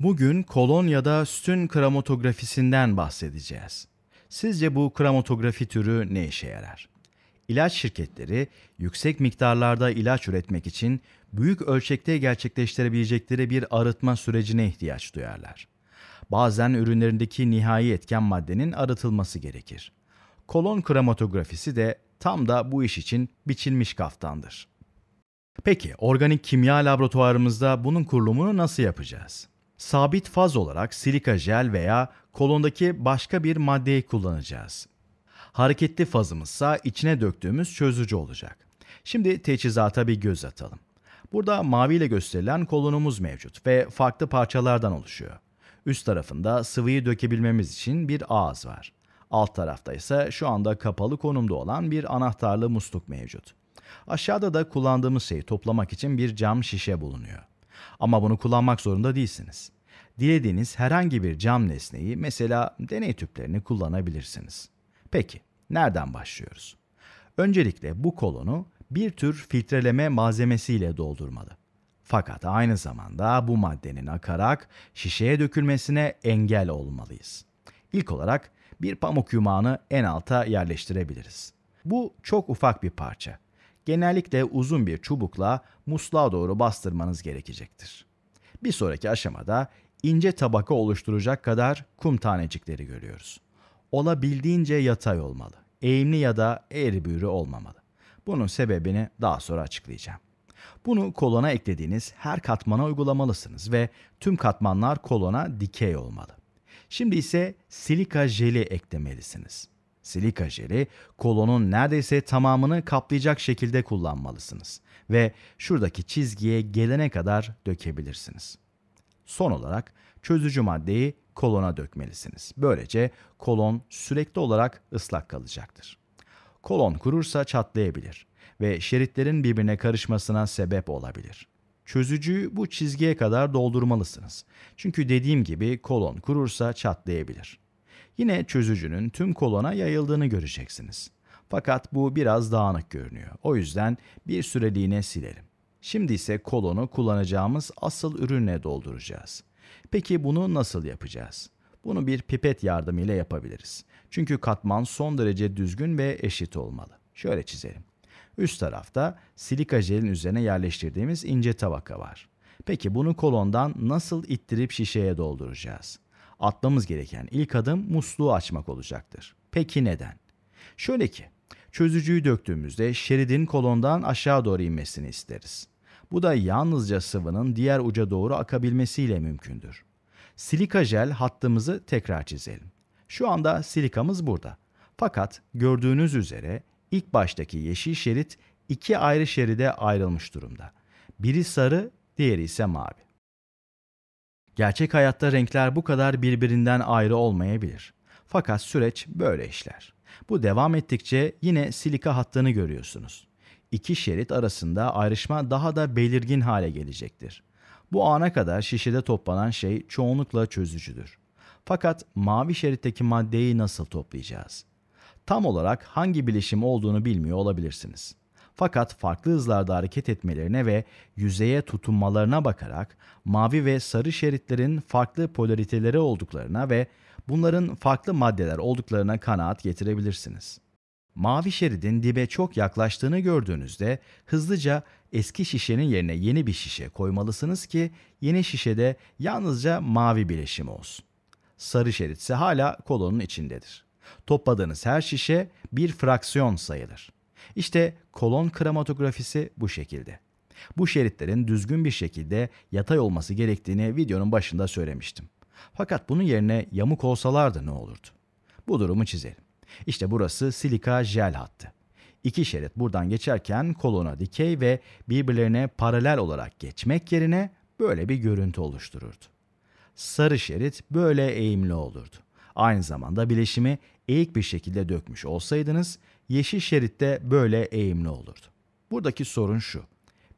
Bugün kolonyada sütün Kromatografisinden bahsedeceğiz. Sizce bu kromatografi türü ne işe yarar? İlaç şirketleri yüksek miktarlarda ilaç üretmek için büyük ölçekte gerçekleştirebilecekleri bir arıtma sürecine ihtiyaç duyarlar. Bazen ürünlerindeki nihai etken maddenin arıtılması gerekir. Kolon kromatografisi de tam da bu iş için biçilmiş kaftandır. Peki organik kimya laboratuvarımızda bunun kurulumunu nasıl yapacağız? sabit faz olarak silika jel veya kolondaki başka bir maddeyi kullanacağız. Hareketli fazımızsa içine döktüğümüz çözücü olacak. Şimdi teçhizata bir göz atalım. Burada maviyle gösterilen kolonumuz mevcut ve farklı parçalardan oluşuyor. Üst tarafında sıvıyı dökebilmemiz için bir ağız var. Alt tarafta ise şu anda kapalı konumda olan bir anahtarlı musluk mevcut. Aşağıda da kullandığımız şeyi toplamak için bir cam şişe bulunuyor. Ama bunu kullanmak zorunda değilsiniz. Dilediğiniz herhangi bir cam nesneyi mesela deney tüplerini kullanabilirsiniz. Peki, nereden başlıyoruz? Öncelikle bu kolonu bir tür filtreleme malzemesiyle doldurmalı. Fakat aynı zamanda bu maddenin akarak şişeye dökülmesine engel olmalıyız. İlk olarak bir pamuk yumağını en alta yerleştirebiliriz. Bu çok ufak bir parça genellikle uzun bir çubukla musluğa doğru bastırmanız gerekecektir. Bir sonraki aşamada ince tabaka oluşturacak kadar kum tanecikleri görüyoruz. Olabildiğince yatay olmalı. Eğimli ya da eğri büğrü olmamalı. Bunun sebebini daha sonra açıklayacağım. Bunu kolona eklediğiniz her katmana uygulamalısınız ve tüm katmanlar kolona dikey olmalı. Şimdi ise silika jeli eklemelisiniz. Silika jeli kolonun neredeyse tamamını kaplayacak şekilde kullanmalısınız ve şuradaki çizgiye gelene kadar dökebilirsiniz. Son olarak çözücü maddeyi kolona dökmelisiniz. Böylece kolon sürekli olarak ıslak kalacaktır. Kolon kurursa çatlayabilir ve şeritlerin birbirine karışmasına sebep olabilir. Çözücüyü bu çizgiye kadar doldurmalısınız. Çünkü dediğim gibi kolon kurursa çatlayabilir. Yine çözücünün tüm kolona yayıldığını göreceksiniz. Fakat bu biraz dağınık görünüyor. O yüzden bir süreliğine silelim. Şimdi ise kolonu kullanacağımız asıl ürünle dolduracağız. Peki bunu nasıl yapacağız? Bunu bir pipet yardımıyla yapabiliriz. Çünkü katman son derece düzgün ve eşit olmalı. Şöyle çizelim. Üst tarafta silika jelin üzerine yerleştirdiğimiz ince tabaka var. Peki bunu kolondan nasıl ittirip şişeye dolduracağız? atmamız gereken ilk adım musluğu açmak olacaktır. Peki neden? Şöyle ki, çözücüyü döktüğümüzde şeridin kolondan aşağı doğru inmesini isteriz. Bu da yalnızca sıvının diğer uca doğru akabilmesiyle mümkündür. Silika jel hattımızı tekrar çizelim. Şu anda silikamız burada. Fakat gördüğünüz üzere ilk baştaki yeşil şerit iki ayrı şeride ayrılmış durumda. Biri sarı, diğeri ise mavi. Gerçek hayatta renkler bu kadar birbirinden ayrı olmayabilir. Fakat süreç böyle işler. Bu devam ettikçe yine silika hattını görüyorsunuz. İki şerit arasında ayrışma daha da belirgin hale gelecektir. Bu ana kadar şişede toplanan şey çoğunlukla çözücüdür. Fakat mavi şeritteki maddeyi nasıl toplayacağız? Tam olarak hangi bileşim olduğunu bilmiyor olabilirsiniz. Fakat farklı hızlarda hareket etmelerine ve yüzeye tutunmalarına bakarak mavi ve sarı şeritlerin farklı polariteleri olduklarına ve bunların farklı maddeler olduklarına kanaat getirebilirsiniz. Mavi şeridin dibe çok yaklaştığını gördüğünüzde hızlıca eski şişenin yerine yeni bir şişe koymalısınız ki yeni şişede yalnızca mavi bileşim olsun. Sarı şerit ise hala kolonun içindedir. Topladığınız her şişe bir fraksiyon sayılır. İşte kolon kromatografisi bu şekilde. Bu şeritlerin düzgün bir şekilde yatay olması gerektiğini videonun başında söylemiştim. Fakat bunun yerine yamuk olsalardı ne olurdu? Bu durumu çizelim. İşte burası silika jel hattı. İki şerit buradan geçerken kolona dikey ve birbirlerine paralel olarak geçmek yerine böyle bir görüntü oluştururdu. Sarı şerit böyle eğimli olurdu. Aynı zamanda bileşimi eğik bir şekilde dökmüş olsaydınız yeşil şeritte böyle eğimli olurdu. Buradaki sorun şu.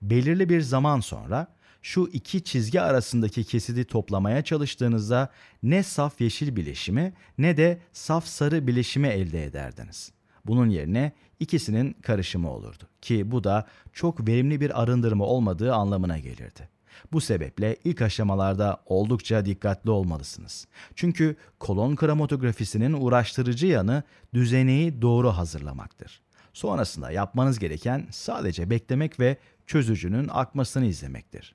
Belirli bir zaman sonra şu iki çizgi arasındaki kesidi toplamaya çalıştığınızda ne saf yeşil bileşimi ne de saf sarı bileşimi elde ederdiniz. Bunun yerine ikisinin karışımı olurdu ki bu da çok verimli bir arındırma olmadığı anlamına gelirdi. Bu sebeple ilk aşamalarda oldukça dikkatli olmalısınız. Çünkü kolon kromatografisinin uğraştırıcı yanı düzeneyi doğru hazırlamaktır. Sonrasında yapmanız gereken sadece beklemek ve çözücünün akmasını izlemektir.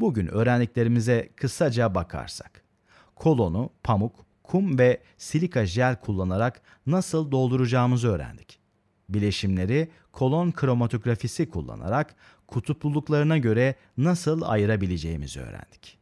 Bugün öğrendiklerimize kısaca bakarsak. Kolonu pamuk, kum ve silika jel kullanarak nasıl dolduracağımızı öğrendik bileşimleri kolon kromatografisi kullanarak kutupluluklarına göre nasıl ayırabileceğimizi öğrendik.